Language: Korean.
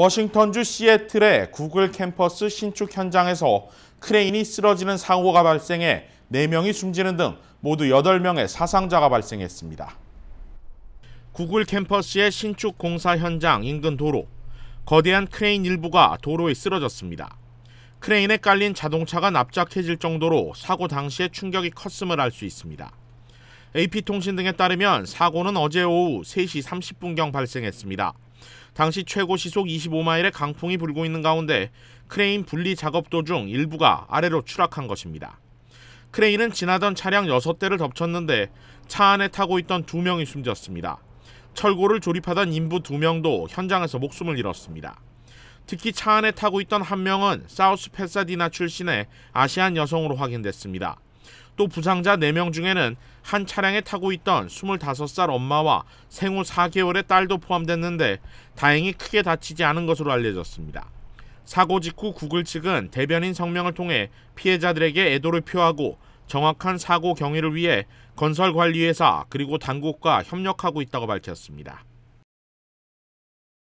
워싱턴주 시애틀의 구글 캠퍼스 신축 현장에서 크레인이 쓰러지는 사고가 발생해 4명이 숨지는 등 모두 8명의 사상자가 발생했습니다. 구글 캠퍼스의 신축 공사 현장 인근 도로. 거대한 크레인 일부가 도로에 쓰러졌습니다. 크레인에 깔린 자동차가 납작해질 정도로 사고 당시의 충격이 컸음을 알 수 있습니다. AP통신 등에 따르면 사고는 어제 오후 3시 30분경 발생했습니다. 당시 최고 시속 25마일의 강풍이 불고 있는 가운데 크레인 분리 작업 도중 일부가 아래로 추락한 것입니다. 크레인은 지나던 차량 6대를 덮쳤는데 차 안에 타고 있던 2명이 숨졌습니다. 철골을 조립하던 인부 2명도 현장에서 목숨을 잃었습니다. 특히 차 안에 타고 있던 한 명은 사우스 패사디나 출신의 아시안 여성으로 확인됐습니다. 또 부상자 4명 중에는 한 차량에 타고 있던 25살 엄마와 생후 4개월의 딸도 포함됐는데 다행히 크게 다치지 않은 것으로 알려졌습니다. 사고 직후 구글 측은 대변인 성명을 통해 피해자들에게 애도를 표하고 정확한 사고 경위를 위해 건설관리회사 그리고 당국과 협력하고 있다고 밝혔습니다.